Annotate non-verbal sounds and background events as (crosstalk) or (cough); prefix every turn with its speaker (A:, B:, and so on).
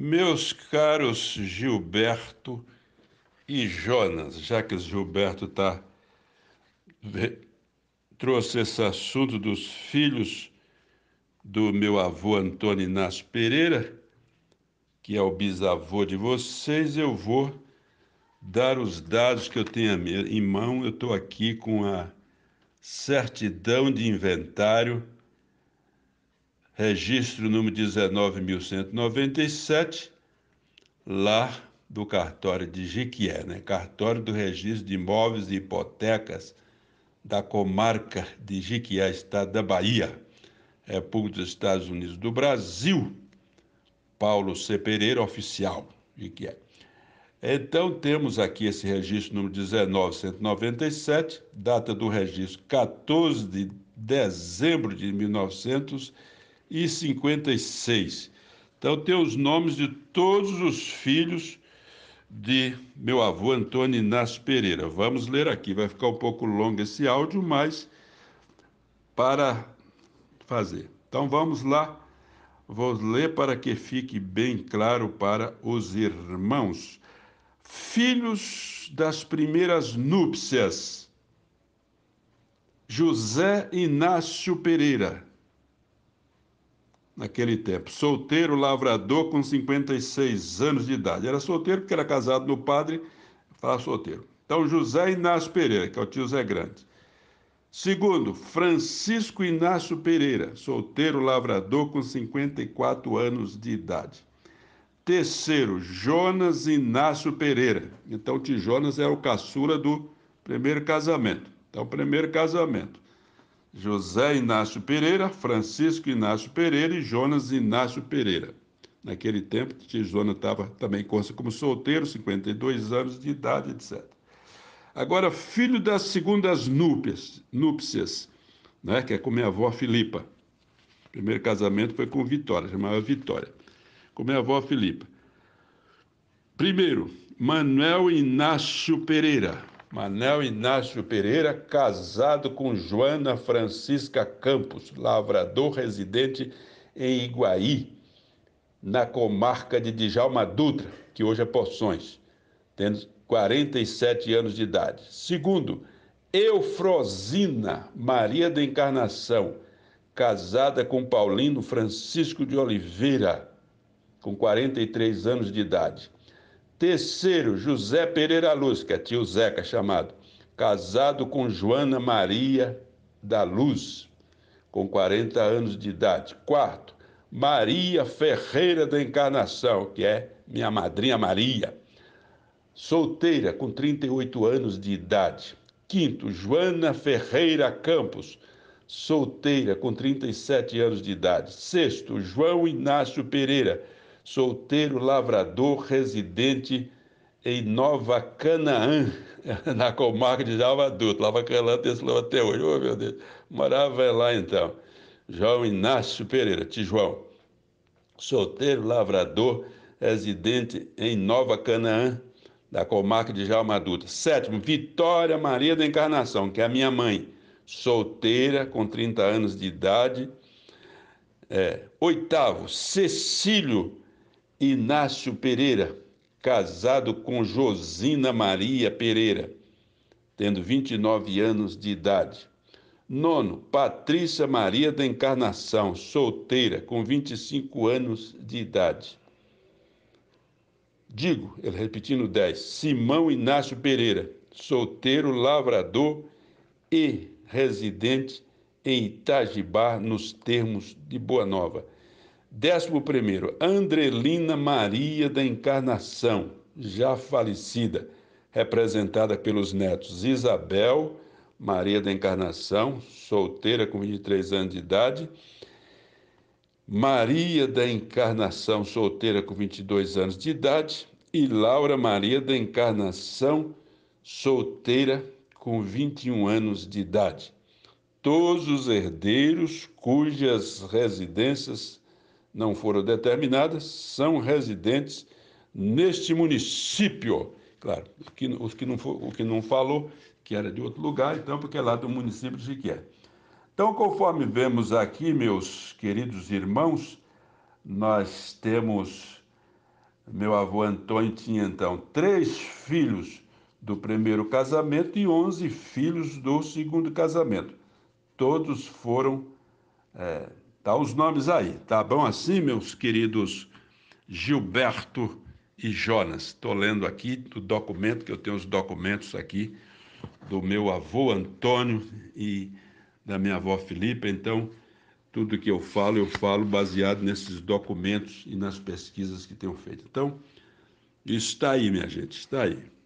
A: Meus caros Gilberto e Jonas, já que o Gilberto tá, trouxe esse assunto dos filhos do meu avô Antônio Inácio Pereira, que é o bisavô de vocês, eu vou dar os dados que eu tenho em mão. Eu estou aqui com a certidão de inventário registro número 19.197, lá do cartório de Jequié, né? cartório do registro de imóveis e hipotecas da comarca de Jequié, estado da Bahia, República dos Estados Unidos do Brasil, Paulo C. Pereira, oficial Jequié. Então, temos aqui esse registro número 19197, data do registro 14 de dezembro de 1900 e 56. Então tem os nomes de todos os filhos de meu avô Antônio Inácio Pereira. Vamos ler aqui, vai ficar um pouco longo esse áudio, mas para fazer. Então vamos lá. Vou ler para que fique bem claro para os irmãos. Filhos das primeiras núpcias. José Inácio Pereira, naquele tempo. Solteiro, lavrador com 56 anos de idade. Era solteiro porque era casado no padre, fala solteiro. Então, José Inácio Pereira, que é o tio Zé Grande. Segundo, Francisco Inácio Pereira, solteiro lavrador com 54 anos de idade. Terceiro, Jonas Inácio Pereira. Então, o tio Jonas era é o caçula do primeiro casamento. Então, primeiro casamento. José Inácio Pereira, Francisco Inácio Pereira e Jonas Inácio Pereira. Naquele tempo, Tia Joana estava também como solteiro, 52 anos de idade, etc. Agora, filho das segundas núpcias, núpcias né, que é com minha avó Filipa. O primeiro casamento foi com Vitória, chamava Vitória. Com minha avó Filipa. Primeiro, Manuel Inácio Pereira, Manel Inácio Pereira, casado com Joana Francisca Campos, lavrador residente em Iguaí, na comarca de Djalma Dutra, que hoje é Poções, tendo 47 anos de idade. Segundo, Eufrosina Maria da Encarnação, casada com Paulino Francisco de Oliveira, com 43 anos de idade. Terceiro, José Pereira Luz, que é tio Zeca chamado, casado com Joana Maria da Luz, com 40 anos de idade. Quarto, Maria Ferreira da Encarnação, que é minha madrinha Maria, solteira, com 38 anos de idade. Quinto, Joana Ferreira Campos, solteira, com 37 anos de idade. Sexto, João Inácio Pereira (laughs) Então. solteiro lavrador residente em Nova Canaã, na comarca de Jalva Duto. Nova Canaã tem esse nome até hoje, oh meu Deus. Morava lá então. João Inácio Pereira, Tijuão. Solteiro lavrador residente em Nova Canaã, da comarca de Jalma Duta. Sétimo, Vitória Maria da Encarnação, que é a minha mãe, solteira, com 30 anos de idade. É. Oitavo, Cecílio Inácio Pereira, casado com Josina Maria Pereira, tendo 29 anos de idade. Nono, Patrícia Maria da Encarnação, solteira, com 25 anos de idade. Digo, ele repetindo 10, Simão Inácio Pereira, solteiro, lavrador e residente em Itajibá, nos termos de Boa Nova. Décimo primeiro, Andrelina Maria da Encarnação, já falecida, representada pelos netos Isabel Maria da Encarnação, solteira com 23 anos de idade, Maria da Encarnação, solteira com 22 anos de idade, e Laura Maria da Encarnação, solteira com 21 anos de idade. Todos os herdeiros cujas residências não foram determinadas, são residentes neste município. Claro, que, os que não, for, o que não falou, que era de outro lugar, então, porque é lá do município de Siqueira. Então, conforme vemos aqui, meus queridos irmãos, nós temos. Meu avô Antônio tinha então três filhos do primeiro casamento e onze filhos do segundo casamento. Todos foram é, Tá os nomes aí, tá bom assim, meus queridos Gilberto e Jonas. Estou lendo aqui do documento, que eu tenho os documentos aqui do meu avô Antônio e da minha avó Filipa, então tudo que eu falo, eu falo baseado nesses documentos e nas pesquisas que tenho feito. Então, isso está aí, minha gente, está aí.